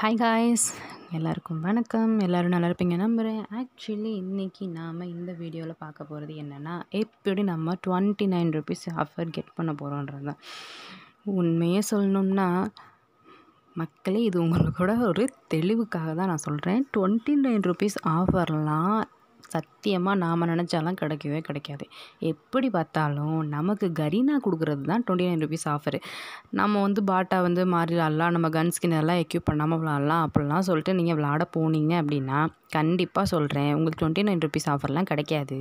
hi guys எல்லாருக்கும் வணக்கம் எல்லோரும் நல்லா இருப்பீங்க நம்புகிறேன் ஆக்சுவலி இன்றைக்கி நாம் இந்த வீடியோவில் பார்க்க போகிறது என்னென்னா எப்படி நம்ம twenty nine rupees offer get பண்ண போகிறோன்றது தான் உண்மையே சொல்லணும்னா மக்களே இது உங்களோட ஒரு தெளிவுக்காக தான் நான் சொல்கிறேன் டுவெண்ட்டி நைன் ருபீஸ் ஆஃபர்லாம் சத்தியமாக நாம் நினச்சாலாம் கிடைக்கவே கிடைக்காது எப்படி பார்த்தாலும் நமக்கு கரீனா கொடுக்குறது தான் டுவெண்ட்டி நைன் ருபீஸ் ஆஃபரு நம்ம வந்து பாட்டா வந்து மாறிடலாம் நம்ம கன் ஸ்கின் எல்லாம் எக்யூப் பண்ணாமல் விளாட்லாம் அப்படிலாம் சொல்லிட்டு நீங்கள் விளாட போனீங்க அப்படின்னா கண்டிப்பாக சொல்கிறேன் உங்களுக்கு டுவெண்ட்டி நைன் ருபீஸ் ஆஃபர்லாம் கிடைக்காது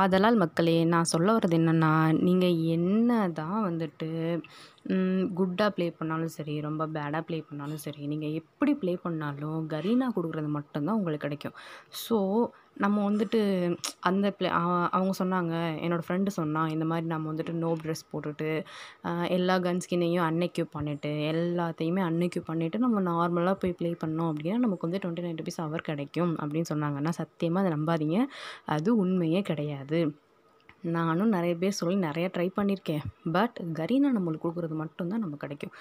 ஆதலால் மக்களே நான் சொல்ல வர்றது என்னென்னா நீங்கள் என்ன தான் வந்துட்டு குட்டாக ப்ளே பண்ணாலும் சரி ரொம்ப பேடாக ப்ளே பண்ணாலும் சரி நீங்கள் எப்படி ப்ளே பண்ணாலும் கரீனா கொடுக்குறது மட்டும்தான் உங்களுக்கு கிடைக்கும் ஸோ நம்ம வந்துட்டு அந்த பிளே அவங்க சொன்னாங்க என்னோடய ஃப்ரெண்டு சொன்னான் இந்த மாதிரி நம்ம வந்துட்டு நோ ட்ரெஸ் போட்டுட்டு எல்லா கன்ஸ்கின்னையும் ஸ்கின்னையும் பண்ணிவிட்டு எல்லாத்தையுமே அன்எக்யூப் பண்ணிவிட்டு நம்ம நார்மலாக போய் ப்ளே பண்ணோம் அப்படின்னா நமக்கு வந்து டுவெண்ட்டி நைன் ருபீஸ் ஹவர் கிடைக்கும் அப்படின்னு சொன்னாங்க ஆனால் சத்தியமாக அதை நம்பாதீங்க அது உண்மையே கிடையாது நானும் நிறைய பேர் சொல்லி நிறையா ட்ரை பண்ணியிருக்கேன் பட் கரீனா நம்மளுக்கு கொடுக்குறது மட்டும்தான் நம்ம கிடைக்கும்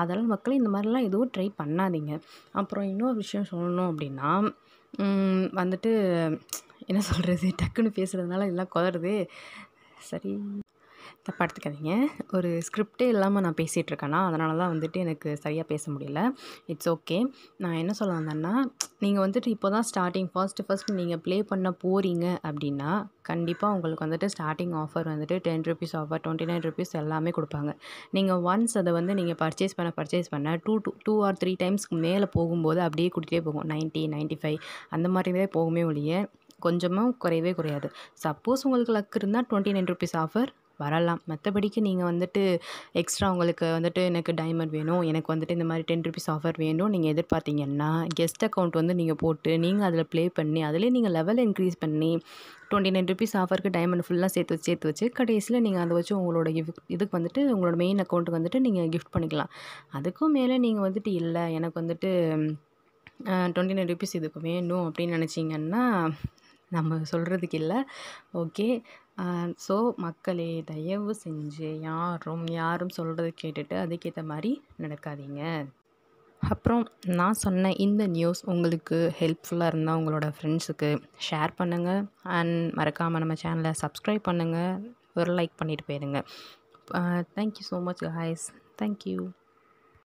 அதனால் மக்கள் இந்த மாதிரிலாம் எதுவும் ட்ரை பண்ணாதீங்க அப்புறம் இன்னொரு விஷயம் சொல்லணும் அப்படின்னா வந்துட்டு என்ன சொல்கிறது டக்குன்னு பேசுகிறதுனால எல்லாம் குதறது சரி தப்பாடுத்துக்காதீங்க எடுத்துக்காதீங்க ஒரு ஸ்கிரிப்டே இல்லாமல் நான் பேசிகிட்ருக்கேனா அதனால தான் வந்துட்டு எனக்கு சரியாக பேச முடியல இட்ஸ் ஓகே நான் என்ன சொல்ல வந்தேன்னா நீங்கள் வந்துட்டு இப்போ தான் ஸ்டார்டிங் ஃபர்ஸ்ட்டு ஃபர்ஸ்ட் நீங்கள் ப்ளே பண்ண போகிறீங்க அப்படின்னா கண்டிப்பாக உங்களுக்கு வந்துட்டு ஸ்டார்டிங் ஆஃபர் வந்துட்டு ten rupees offer twenty nine rupees எல்லாமே கொடுப்பாங்க நீங்கள் ஒன்ஸ் அதை வந்து நீங்கள் பர்ச்சேஸ் பண்ண பர்ச்சேஸ் பண்ண two two two or three டைம்ஸ்க்கு மேலே போகும்போது அப்படியே கொடுத்துட்டே போகும் நைன்ட்டி நைன்ட்டி ஃபைவ் அந்த மாதிரி தான் போகுமே ஒழிய கொஞ்சமும் குறையவே குறையாது சப்போஸ் உங்களுக்கு லக் இருந்தால் டுவெண்ட்டி நைன் ருபீஸ் ஆஃபர் வரலாம் மற்றபடிக்கு நீங்கள் வந்துட்டு எக்ஸ்ட்ரா உங்களுக்கு வந்துட்டு எனக்கு டைமண்ட் வேணும் எனக்கு வந்துட்டு இந்த மாதிரி டென் ருபீஸ் ஆஃபர் வேணும் நீங்கள் எதிர்பார்த்தீங்கன்னா கெஸ்ட் அக்கௌண்ட் வந்து நீங்கள் போட்டு நீங்கள் அதில் ப்ளே பண்ணி அதிலே நீங்கள் லெவல் இன்க்ரீஸ் பண்ணி டுவெண்ட்டி நைன் ருபீஸ் ஆஃபருக்கு டைமண்ட் ஃபுல்லாக சேர்த்து வச்சு சேர்த்து வச்சு கடைசியில் நீங்கள் அதை வச்சு உங்களோட கிஃப்ட் இதுக்கு வந்துட்டு உங்களோட மெயின் அக்கௌண்ட்டுக்கு வந்துட்டு நீங்கள் கிஃப்ட் பண்ணிக்கலாம் அதுக்கும் மேலே நீங்கள் வந்துட்டு இல்லை எனக்கு வந்துட்டு டுவெண்ட்டி நைன் ருபீஸ் இதுக்கு வேணும் அப்படின்னு நினச்சிங்கன்னா நம்ம சொல்கிறதுக்கு இல்லை ஓகே ஸோ மக்களே தயவு செஞ்சு யாரும் யாரும் சொல்கிறத கேட்டுட்டு அதுக்கேற்ற மாதிரி நடக்காதீங்க அப்புறம் நான் சொன்ன இந்த நியூஸ் உங்களுக்கு ஹெல்ப்ஃபுல்லாக இருந்தால் உங்களோட ஃப்ரெண்ட்ஸுக்கு ஷேர் பண்ணுங்கள் அண்ட் மறக்காமல் நம்ம சேனலை சப்ஸ்கிரைப் பண்ணுங்கள் ஒரு லைக் பண்ணிட்டு போயிடுங்க தேங்க்யூ ஸோ மச் ஹாய்ஸ் தேங்க்யூ